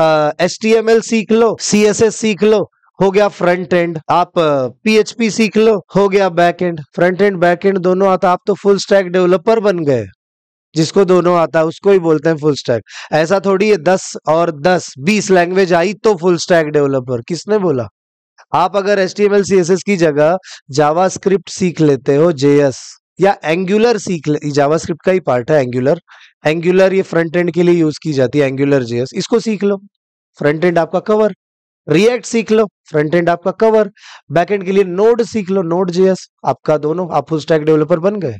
S T M L सीख लो सी S S सीख लो हो गया फ्रंट एंड आप पीएचपी सीख लो हो गया back end front end back end दोनों आता आप तो फुल स्टैक डेवलपर बन गए जिसको दोनों आता है उसको ही बोलते हैं फुल स्टैक ऐसा थोड़ी है दस और दस बीस लैंग्वेज आई तो फुल स्टैक डेवलपर किसने बोला आप अगर S T M L C S S की जगह जावा स्क्रिप्ट सीख लेते हो जेएस या एंगुलर सीख ले जावा स्क्रिप्ट का ही पार्ट है एंगुलर एंगुलर ये फ्रंट एंड के लिए यूज की जाती है एंगुलर जेएस इसको सीख लो फ्रंट एंड आपका कवर रिएक्ट सीख लो फ्रंट एंड आपका कवर बैक एंड के लिए नोड सीख लो नोड जेएस आपका दोनों आप फुल स्टैक डेवलपर बन गए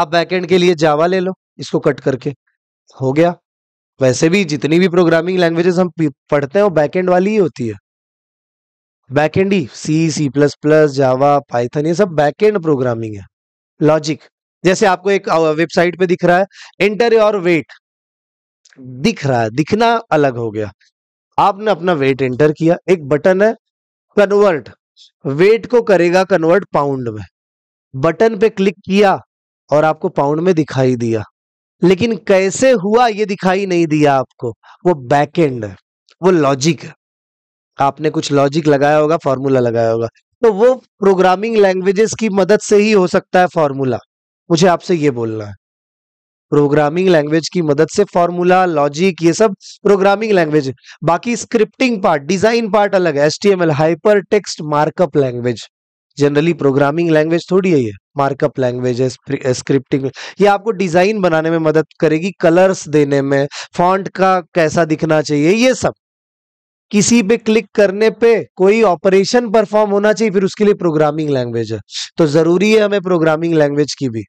आप बैक एंड के लिए जावा ले लो इसको कट करके हो गया वैसे भी जितनी भी प्रोग्रामिंग लैंग्वेजेस हम पढ़ते हैं वो एंड वाली ही होती है एंड ही C C plus plus Java Python ये सब बैकएंड प्रोग्रामिंग है लॉजिक जैसे आपको एक वेबसाइट पे दिख रहा है एंटर योर वेट दिख रहा है दिखना अलग हो गया आपने अपना वेट एंटर किया एक बटन है कन्वर्ट वेट को करेगा कन्वर्ट पाउंड में बटन पे क्लिक किया और आपको पाउंड में दिखाई दिया लेकिन कैसे हुआ ये दिखाई नहीं दिया आपको वो बैकएंड है वो लॉजिक है आपने कुछ लॉजिक लगाया होगा फॉर्मूला लगाया होगा तो वो प्रोग्रामिंग लैंग्वेजेस की मदद से ही हो सकता है फॉर्मूला मुझे आपसे ये बोलना है प्रोग्रामिंग लैंग्वेज की मदद से फॉर्मूला लॉजिक ये सब प्रोग्रामिंग लैंग्वेज बाकी स्क्रिप्टिंग पार्ट डिजाइन पार्ट अलग है S T M L hyper text markup language generally programming language थोड़ी है ये मार्कअप लैंग्वेज है स्क्रिप्टिंग ये आपको डिजाइन बनाने में मदद करेगी कलर्स देने में फॉन्ट का कैसा दिखना चाहिए ये सब किसी पे क्लिक करने पे कोई ऑपरेशन परफॉर्म होना चाहिए फिर उसके लिए प्रोग्रामिंग लैंग्वेज है तो जरूरी है हमें प्रोग्रामिंग लैंग्वेज की भी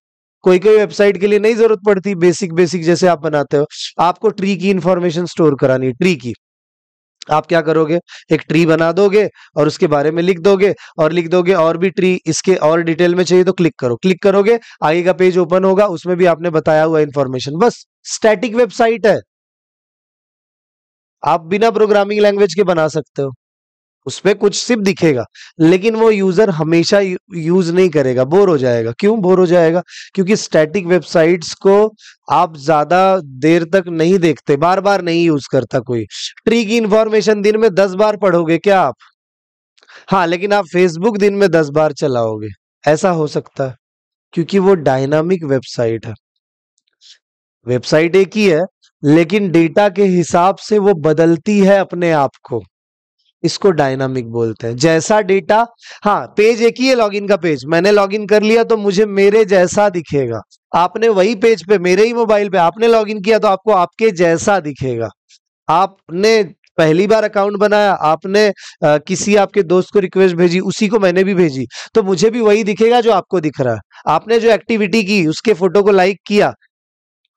कोई कोई वेबसाइट के लिए नहीं जरूरत पड़ती बेसिक बेसिक जैसे आप बनाते हो आपको ट्री की इंफॉर्मेशन स्टोर करानी ट्री की आप क्या करोगे एक ट्री बना दोगे और उसके बारे में लिख दोगे और लिख दोगे और भी ट्री इसके और डिटेल में चाहिए तो क्लिक करो क्लिक करोगे आगे का पेज ओपन होगा उसमें भी आपने बताया हुआ इन्फॉर्मेशन बस स्टैटिक वेबसाइट है आप बिना प्रोग्रामिंग लैंग्वेज के बना सकते हो उसमें कुछ सिर्फ दिखेगा लेकिन वो यूजर हमेशा यूज नहीं करेगा बोर हो जाएगा क्यों बोर हो जाएगा क्योंकि स्टैटिक वेबसाइट्स को आप ज्यादा देर तक नहीं देखते बार बार नहीं यूज करता कोई ट्री की इंफॉर्मेशन दिन में दस बार पढ़ोगे क्या आप हाँ लेकिन आप फेसबुक दिन में दस बार चलाओगे ऐसा हो सकता है क्योंकि वो डायनामिक वेबसाइट है वेबसाइट एक ही है लेकिन डेटा के हिसाब से वो बदलती है अपने आप को इसको डायनामिक बोलते हैं जैसा डेटा हाँ पेज एक ही है लॉगिन का पेज मैंने लॉगिन कर लिया तो मुझे मेरे जैसा दिखेगा आपने वही पेज पे मेरे ही मोबाइल पे आपने लॉगिन किया तो आपको आपके जैसा दिखेगा आपने पहली बार अकाउंट बनाया आपने आ, किसी आपके दोस्त को रिक्वेस्ट भेजी उसी को मैंने भी भेजी तो मुझे भी वही दिखेगा जो आपको दिख रहा है आपने जो एक्टिविटी की उसके फोटो को लाइक किया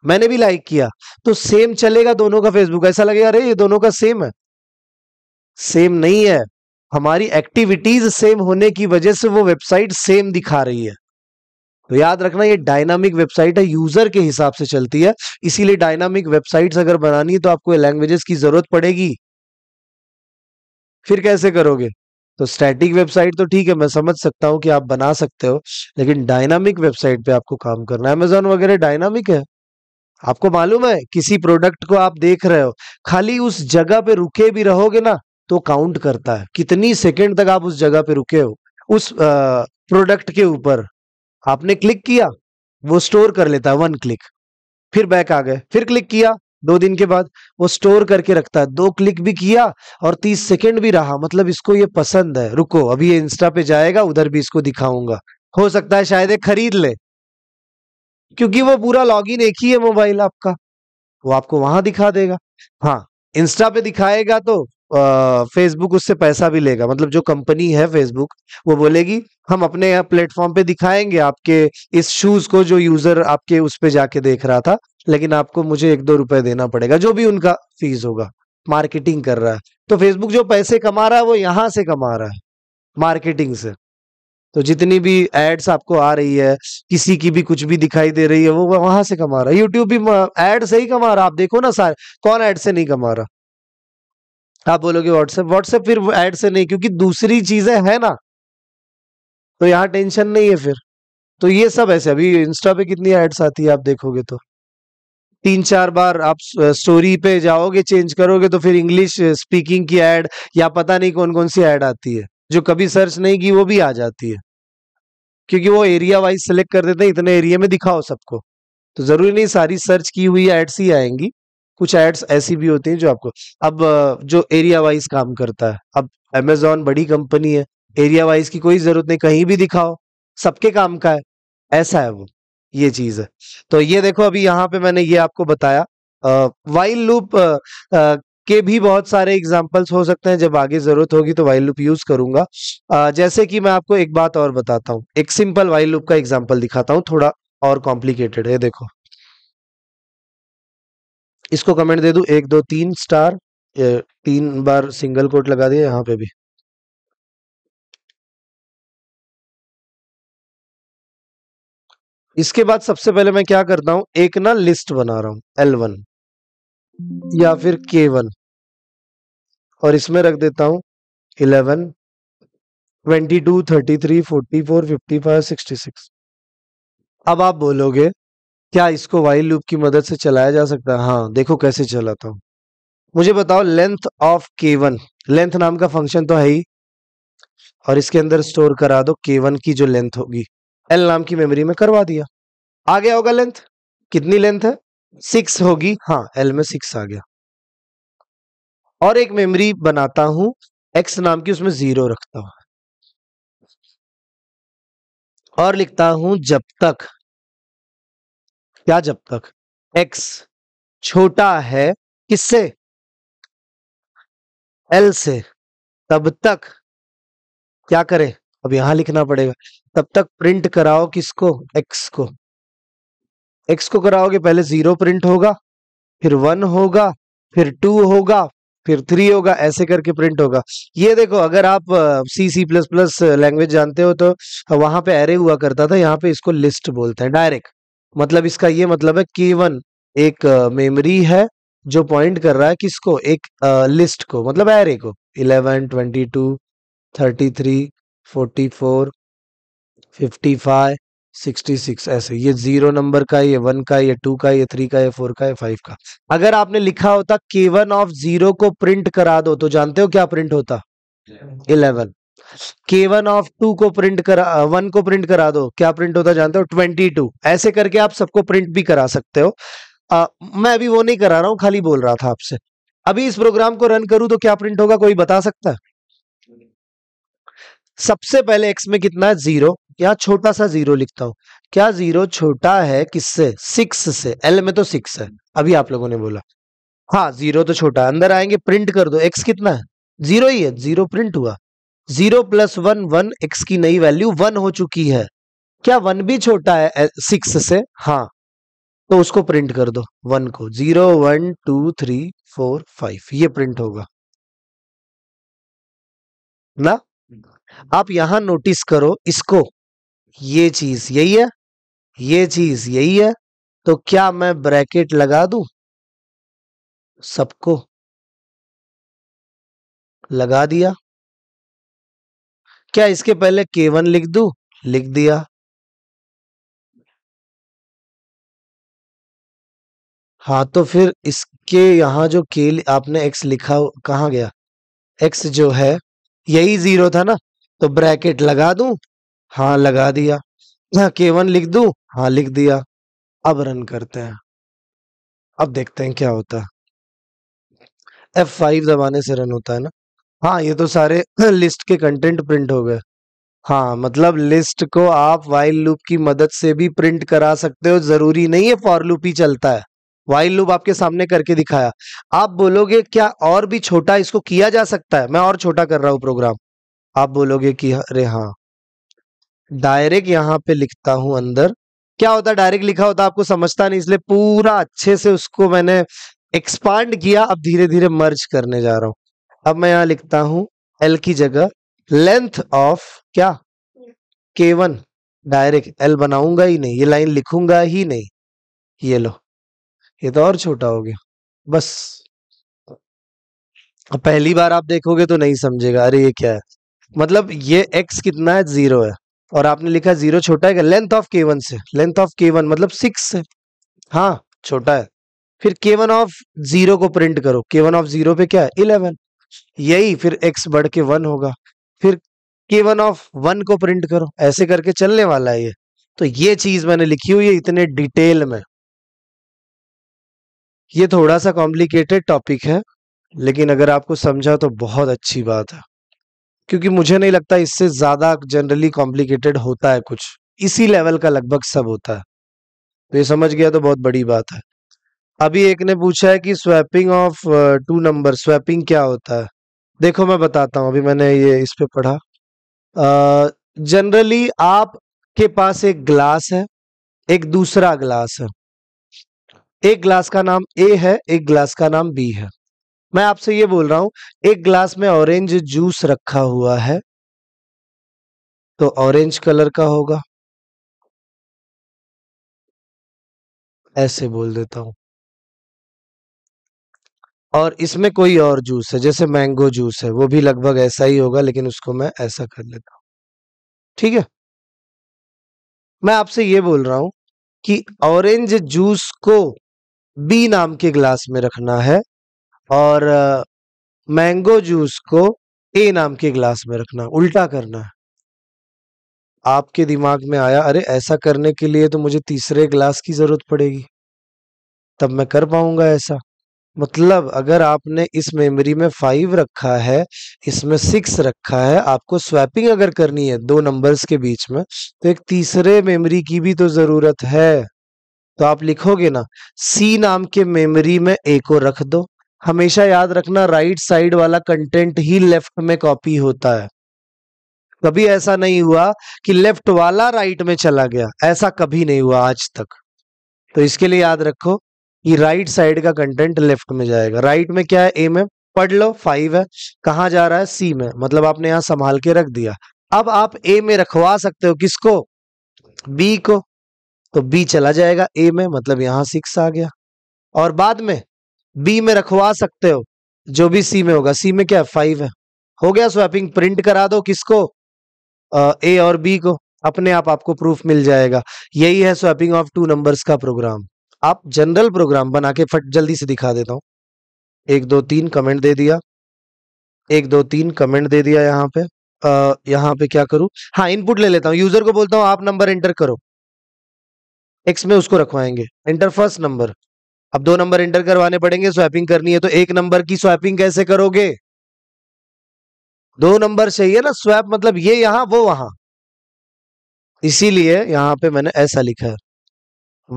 मैंने भी लाइक किया तो सेम चलेगा दोनों का फेसबुक ऐसा लगेगा अरे ये दोनों का सेम है सेम नहीं है हमारी एक्टिविटीज सेम होने की वजह से वो वेबसाइट सेम दिखा रही है तो याद रखना ये डायनामिक वेबसाइट है यूजर के हिसाब से चलती है इसीलिए डायनामिक वेबसाइट्स अगर बनानी है तो आपको लैंग्वेजेस की जरूरत पड़ेगी फिर कैसे करोगे तो स्टैटिक वेबसाइट तो ठीक है मैं समझ सकता हूं कि आप बना सकते हो लेकिन डायनामिक वेबसाइट पे आपको काम करना है अमेजोन वगैरह डायनामिक है आपको मालूम है किसी प्रोडक्ट को आप देख रहे हो खाली उस जगह पे रुके भी रहोगे ना तो काउंट करता है कितनी सेकंड तक आप उस जगह पे रुके हो उस प्रोडक्ट के ऊपर आपने क्लिक किया वो स्टोर कर लेता है वन क्लिक फिर बैक आ गए फिर क्लिक किया दो दिन के बाद वो स्टोर करके रखता है दो क्लिक भी किया और तीस सेकेंड भी रहा मतलब इसको ये पसंद है रुको अभी ये इंस्टा पे जाएगा उधर भी इसको दिखाऊंगा हो सकता है शायद खरीद ले क्योंकि वो पूरा लॉगिन एक ही है मोबाइल आपका वो आपको वहां दिखा देगा हाँ इंस्टा पे दिखाएगा तो फेसबुक उससे पैसा भी लेगा मतलब जो कंपनी है फेसबुक वो बोलेगी हम अपने प्लेटफॉर्म पे दिखाएंगे आपके इस शूज को जो यूजर आपके उस पे जाके देख रहा था लेकिन आपको मुझे एक दो रुपए देना पड़ेगा जो भी उनका फीस होगा मार्केटिंग कर रहा है तो फेसबुक जो पैसे कमा रहा है वो यहां से कमा रहा है मार्केटिंग से तो जितनी भी एड्स आपको आ रही है किसी की भी कुछ भी दिखाई दे रही है वो वहां से कमा रहा है यूट्यूब भी एड से ही कमा रहा आप देखो ना सारे कौन एड से नहीं कमा रहा आप बोलोगे व्हाट्सएप व्हाट्सएप फिर एड से नहीं क्योंकि दूसरी चीजें है ना तो यहाँ टेंशन नहीं है फिर तो ये सब ऐसे अभी इंस्टा पे कितनी एड्स आती है आप देखोगे तो तीन चार बार आप स्टोरी पे जाओगे चेंज करोगे तो फिर इंग्लिश स्पीकिंग की एड या पता नहीं कौन कौन सी एड आती है जो कभी सर्च नहीं की वो भी आ जाती है क्योंकि वो एरिया वाइज सेलेक्ट कर देते हैं इतने एरिया में दिखाओ सबको तो जरूरी नहीं सारी सर्च की हुई एड्स ही आएंगी कुछ एड्स ऐसी भी होती हैं जो आपको अब जो एरिया वाइज काम करता है अब अमेजोन बड़ी कंपनी है एरिया वाइज की कोई जरूरत नहीं कहीं भी दिखाओ सबके काम का है ऐसा है वो ये चीज है तो ये देखो अभी यहाँ पे मैंने ये आपको बताया वाइल्ड लूप के भी बहुत सारे एग्जाम्पल्स हो सकते हैं जब आगे जरूरत होगी तो वाइल लुप यूज करूंगा आ, जैसे कि मैं आपको एक बात और बताता हूँ एक सिंपल वाइल लुप का एग्जाम्पल दिखाता हूँ थोड़ा और कॉम्प्लिकेटेड है देखो इसको कमेंट दे दू एक दो तीन स्टार तीन बार सिंगल कोट लगा दिया यहाँ पे भी इसके बाद सबसे पहले मैं क्या करता हूं एक ना लिस्ट बना रहा हूं L1 या फिर K1 और इसमें रख देता हूं eleven twenty two thirty three forty four fifty five sixty six अब आप बोलोगे क्या इसको वाइल लूप की मदद से चलाया जा सकता है हाँ देखो कैसे चलाता हूं मुझे बताओ length of K one length नाम का फंक्शन तो है ही और इसके अंदर स्टोर करा दो के वन की जो लेंथ होगी एल नाम की मेमोरी में करवा दिया आ गया होगा लेंथ कितनी लेंथ है सिक्स होगी हाँ एल में सिक्स आ गया और एक मेमोरी बनाता हूं एक्स नाम की उसमें जीरो रखता हूं और लिखता हूं जब तक क्या जब तक एक्स छोटा है किससे एल से तब तक क्या करें अब यहां लिखना पड़ेगा तब तक प्रिंट कराओ किसको एक्स को एक्स को कराओगे पहले जीरो प्रिंट होगा फिर वन होगा फिर टू होगा फिर थ्री होगा ऐसे करके प्रिंट होगा ये देखो अगर आप C C plus plus language जानते हो तो वहां पे एरे हुआ करता था यहाँ पे इसको लिस्ट बोलते हैं डायरेक्ट मतलब इसका ये मतलब है के वन एक मेमोरी है जो पॉइंट कर रहा है किसको एक लिस्ट को मतलब एरे को eleven twenty two thirty three forty four fifty five sixty six ऐसे ये जीरो नंबर का ये वन का ये टू का ये थ्री का ये फोर का ये फाइव का अगर आपने लिखा होता के वन ऑफ जीरो को प्रिंट करा दो तो जानते हो क्या प्रिंट होता eleven K one of two को प्रिंट करा वन को प्रिंट करा दो क्या प्रिंट होता जानते हो ट्वेंटी टू ऐसे करके आप सबको प्रिंट भी करा सकते हो आ, मैं अभी वो नहीं करा रहा हूँ खाली बोल रहा था आपसे अभी इस प्रोग्राम को रन करूं तो क्या प्रिंट होगा कोई बता सकता है सबसे पहले एक्स में कितना है जीरो या छोटा सा जीरो लिखता हूं क्या जीरो छोटा है किससे सिक्स से एल में तो सिक्स है अभी आप लोगों ने बोला हाँ जीरो तो छोटा अंदर आएंगे प्रिंट कर दो एक्स कितना है जीरो ही है जीरो प्रिंट हुआ zero plus one one X की नई वैल्यू वन हो चुकी है क्या वन भी छोटा है सिक्स से हाँ तो उसको प्रिंट कर दो वन को zero one two three four five ये प्रिंट होगा ना हम्म। आप यहां नोटिस करो इसको ये चीज यही है ये चीज यही है तो क्या मैं ब्रैकेट लगा दू सबको लगा दिया क्या इसके पहले K1 लिख दू लिख दिया हाँ तो फिर इसके यहां जो के आपने एक्स लिखा कहा गया एक्स जो है यही जीरो था ना तो ब्रैकेट लगा दू हाँ लगा दिया हाँ के वन लिख दू हाँ लिख दिया अब रन करते हैं अब देखते हैं क्या होता है एफ फाइव दबाने से रन होता है ना हाँ ये तो सारे लिस्ट के कंटेंट प्रिंट हो गए हाँ मतलब लिस्ट को आप वाइल लूप की मदद से भी प्रिंट करा सकते हो जरूरी नहीं है फॉर लूप ही चलता है वाइल लूप आपके सामने करके दिखाया आप बोलोगे क्या और भी छोटा इसको किया जा सकता है मैं और छोटा कर रहा हूँ प्रोग्राम आप बोलोगे कि अरे हाँ डायरेक्ट यहाँ पे लिखता हूं अंदर क्या होता डायरेक्ट लिखा होता आपको समझता नहीं इसलिए पूरा अच्छे से उसको मैंने एक्सपांड किया अब धीरे धीरे मर्ज करने जा रहा हूं अब मैं यहाँ लिखता हूं एल की जगह लेंथ ऑफ क्या के वन डायरेक्ट एल बनाऊंगा ही नहीं ये लाइन लिखूंगा ही नहीं ये लो ये तो और छोटा हो गया बस पहली बार आप देखोगे तो नहीं समझेगा अरे ये क्या है मतलब ये एक्स कितना है जीरो है और आपने लिखा जीरो छोटा है लेंथ ऑफ के वन से लेंथ ऑफ के वन मतलब सिक्स हाँ छोटा है फिर के वन ऑफ जीरो को प्रिंट करो के वन ऑफ जीरो पे क्या है इलेवन यही फिर एक्स बढ़ के वन होगा फिर के वन ऑफ वन को प्रिंट करो ऐसे करके चलने वाला है ये तो ये चीज मैंने लिखी हुई है इतने डिटेल में ये थोड़ा सा कॉम्प्लिकेटेड टॉपिक है लेकिन अगर आपको समझा तो बहुत अच्छी बात है क्योंकि मुझे नहीं लगता इससे ज़्यादा जनरली कॉम्प्लिकेटेड होता है कुछ इसी लेवल का लगभग सब होता है तो ये समझ गया तो बहुत बड़ी बात है अभी एक ने पूछा है कि swapping of two number swapping क्या होता है देखो मैं बताता हूँ अभी मैंने ये इस पे पढ़ा जनरली आप के पास एक ग्लास है एक दूसरा ग्लास है एक ग्लास का नाम ए है एक ग्लास का नाम बी है मैं आपसे ये बोल रहा हूं एक ग्लास में ऑरेंज जूस रखा हुआ है तो ऑरेंज कलर का होगा ऐसे बोल देता हूं और इसमें कोई और जूस है जैसे मैंगो जूस है वो भी लगभग ऐसा ही होगा लेकिन उसको मैं ऐसा कर लेता हूं ठीक है मैं आपसे ये बोल रहा हूं कि ऑरेंज जूस को बी नाम के ग्लास में रखना है और मैंगो जूस को ए नाम के ग्लास में रखना उल्टा करना है आपके दिमाग में आया अरे ऐसा करने के लिए तो मुझे तीसरे ग्लास की जरूरत पड़ेगी तब मैं कर पाऊंगा ऐसा मतलब अगर आपने इस मेमोरी में फाइव रखा है इसमें सिक्स रखा है आपको स्वैपिंग अगर करनी है दो नंबर्स के बीच में तो एक तीसरे मेमोरी की भी तो जरूरत है तो आप लिखोगे ना सी नाम के मेमोरी में ए को रख दो हमेशा याद रखना राइट साइड वाला कंटेंट ही लेफ्ट में कॉपी होता है कभी ऐसा नहीं हुआ कि लेफ्ट वाला राइट में चला गया ऐसा कभी नहीं हुआ आज तक तो इसके लिए याद रखो ये राइट साइड का कंटेंट लेफ्ट में जाएगा राइट में क्या है ए में पढ़ लो फाइव है कहा जा रहा है सी में मतलब आपने यहाँ संभाल के रख दिया अब आप ए में रखवा सकते हो किसको बी को तो बी चला जाएगा ए में मतलब यहाँ सिक्स आ गया और बाद में बी में रखवा सकते हो जो भी सी में होगा सी में क्या है फाइव है हो गया स्वैपिंग प्रिंट करा दो किसको ए और बी को अपने आप आपको प्रूफ मिल जाएगा यही है स्वैपिंग ऑफ टू नंबर्स का प्रोग्राम आप जनरल प्रोग्राम बना के फट जल्दी से दिखा देता हूं एक दो तीन कमेंट दे दिया एक दो तीन कमेंट दे दिया यहाँ पे आ, यहाँ पे क्या करूं हाँ इनपुट ले लेता हूँ यूजर को बोलता हूँ आप नंबर एंटर करो एक्स में उसको रखवाएंगे एंटर फर्स्ट नंबर अब दो नंबर इंटर करवाने पड़ेंगे स्वैपिंग करनी है तो एक नंबर की स्वैपिंग कैसे करोगे दो नंबर चाहिए ना स्वैप मतलब ये यहां वो वहां इसीलिए यहां पे मैंने ऐसा लिखा है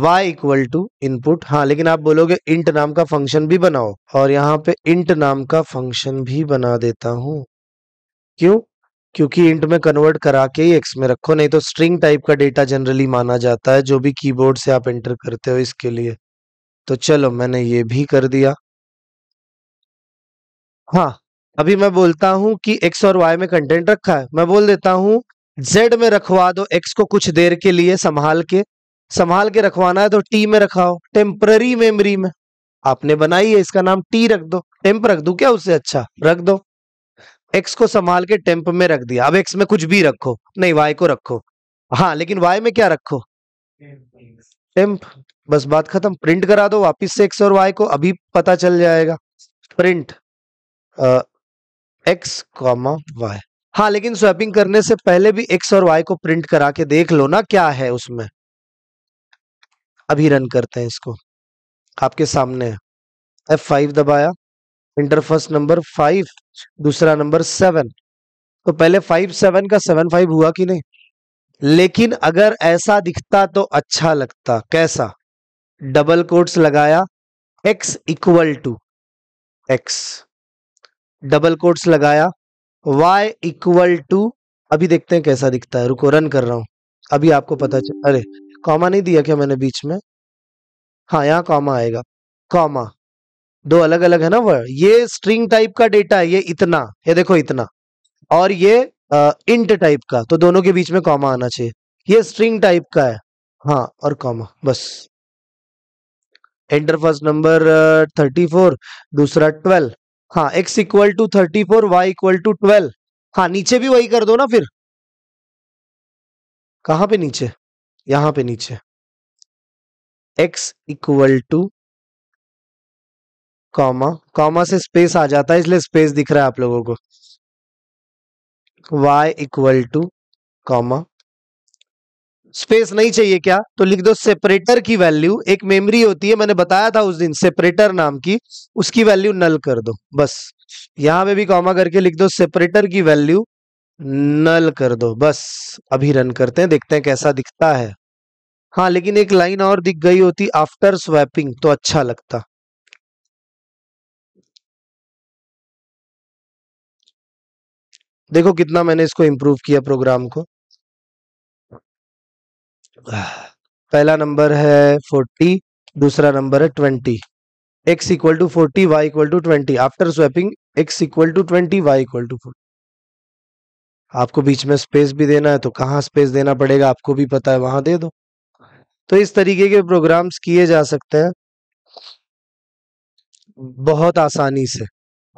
y इक्वल टू इनपुट हाँ लेकिन आप बोलोगे इंट नाम का फंक्शन भी बनाओ और यहाँ पे इंट नाम का फंक्शन भी बना देता हूं क्यों क्योंकि इंट में कन्वर्ट करा के ही एक्स में रखो नहीं तो स्ट्रिंग टाइप का डेटा जनरली माना जाता है जो भी कीबोर्ड से आप एंटर करते हो इसके लिए तो चलो मैंने ये भी कर दिया हाँ अभी मैं बोलता हूं कि एक्स और वाई में कंटेंट रखा है मैं बोल देता हूं z में रखवा दो x को कुछ देर के लिए संभाल के संभाल के रखवाना है तो टी में रखाओ टेम्पररी मेमोरी में आपने बनाई है इसका नाम टी रख दो टेम्प रख दो क्या उससे अच्छा रख दो एक्स को संभाल के टेम्प में रख दिया अब एक्स में कुछ भी रखो नहीं वाई को रखो हाँ लेकिन वाई में क्या रखो टेम्प बस बात खत्म प्रिंट करा दो वापिस से एक्स और वाई को अभी पता चल जाएगा प्रिंट एक्स कॉमा वाई हाँ लेकिन स्वैपिंग करने से पहले भी एक्स और वाई को प्रिंट करा के देख लो ना क्या है उसमें अभी रन करते हैं इसको आपके सामने एफ फाइव दबाया इंटर फर्स्ट नंबर फाइव दूसरा नंबर सेवन तो पहले फाइव सेवन का सेवन फाइव हुआ कि नहीं लेकिन अगर ऐसा दिखता तो अच्छा लगता कैसा डबल कोट्स लगाया x equal to x double quotes लगाया y इक्वल टू अभी देखते हैं कैसा दिखता है रुको रन कर रहा हूं अभी आपको पता चल अरे कॉमा नहीं दिया क्या मैंने बीच में हाँ यहाँ कॉमा आएगा कॉमा दो अलग अलग है ना वर्ड ये स्ट्रिंग टाइप का डेटा है ये इतना ये देखो इतना और ये आ, इंट टाइप का तो दोनों के बीच में कॉमा आना चाहिए ये स्ट्रिंग टाइप का है हाँ और कॉमा बस enter first number thirty four दूसरा ट्वेल्व हाँ X equal to thirty four Y equal to twelve हाँ नीचे भी वही कर दो ना फिर कहा पे नीचे यहां पे नीचे X equal to comma comma से स्पेस आ जाता है इसलिए स्पेस दिख रहा है आप लोगों को y equal to comma space नहीं चाहिए क्या तो लिख दो सेपरेटर की वैल्यू एक मेमोरी होती है मैंने बताया था उस दिन सेपरेटर नाम की उसकी वैल्यू नल कर दो बस यहां पे भी कॉमा करके लिख दो सेपरेटर की वैल्यू नल कर दो बस अभी रन करते हैं देखते हैं कैसा दिखता है हाँ लेकिन एक लाइन और दिख गई होती आफ्टर स्वैपिंग तो अच्छा लगता देखो कितना मैंने इसको इम्प्रूव किया प्रोग्राम को पहला नंबर है फोर्टी दूसरा नंबर है twenty X equal to forty Y equal to twenty after swapping X equal to twenty Y equal to forty आपको बीच में स्पेस भी देना है तो कहाँ स्पेस देना पड़ेगा आपको भी पता है वहां दे दो तो इस तरीके के प्रोग्राम्स किए जा सकते हैं बहुत आसानी से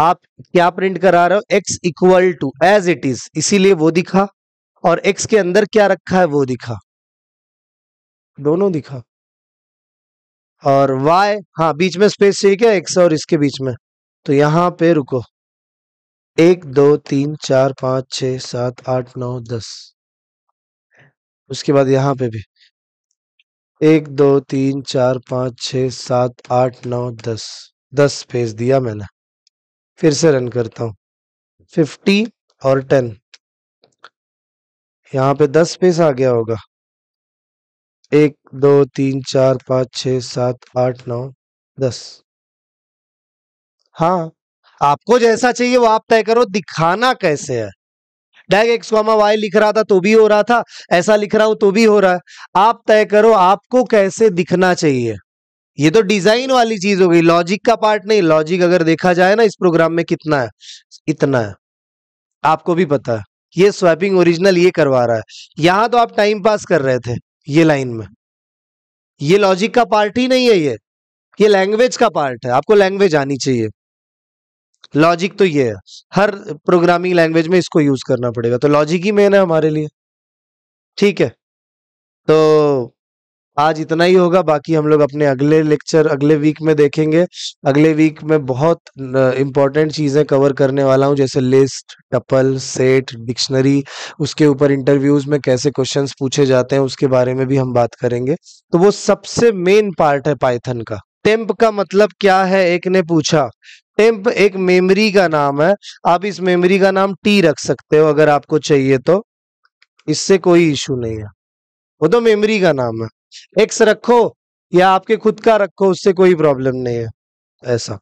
आप क्या प्रिंट करा रहे हो X equal to as it is इसीलिए वो दिखा और एक्स के अंदर क्या रखा है वो दिखा दोनों दिखा और वाई हाँ बीच में स्पेस चाहिए क्या एक्स और इसके बीच में तो यहाँ पे रुको एक दो तीन चार पांच छ सात आठ नौ दस उसके बाद यहाँ पे भी एक दो तीन चार पांच छ सात आठ नौ दस दस स्पेस दिया मैंने फिर से रन करता हूँ फिफ्टी और टेन यहाँ पे दस स्पेस आ गया होगा एक दो तीन चार पाँच छ सात आठ नौ दस हाँ आपको जैसा चाहिए वो आप तय करो दिखाना कैसे है डायरेक्ट एक्स वामा वाई लिख रहा था तो भी हो रहा था ऐसा लिख रहा हूं तो भी हो रहा है आप तय करो आपको कैसे दिखना चाहिए ये तो डिजाइन वाली चीज हो गई लॉजिक का पार्ट नहीं लॉजिक अगर देखा जाए ना इस प्रोग्राम में कितना है इतना है आपको भी पता है ये स्वैपिंग ओरिजिनल ये करवा रहा है यहां तो आप टाइम पास कर रहे थे ये लाइन में ये लॉजिक का पार्ट ही नहीं है ये ये लैंग्वेज का पार्ट है आपको लैंग्वेज आनी चाहिए लॉजिक तो ये है हर प्रोग्रामिंग लैंग्वेज में इसको यूज करना पड़ेगा तो लॉजिक ही मेन है हमारे लिए ठीक है तो आज इतना ही होगा बाकी हम लोग अपने अगले लेक्चर अगले वीक में देखेंगे अगले वीक में बहुत इंपॉर्टेंट चीज़ें कवर करने वाला हूँ जैसे लिस्ट टपल सेट डिक्शनरी उसके ऊपर इंटरव्यूज में कैसे क्वेश्चंस पूछे जाते हैं उसके बारे में भी हम बात करेंगे तो वो सबसे मेन पार्ट है पाइथन का टेम्प का मतलब क्या है एक ने पूछा टेम्प एक मेमरी का नाम है आप इस मेमरी का नाम टी रख सकते हो अगर आपको चाहिए तो इससे कोई इशू नहीं है वो तो मेमरी का नाम है एक्स रखो या आपके खुद का रखो उससे कोई प्रॉब्लम नहीं है ऐसा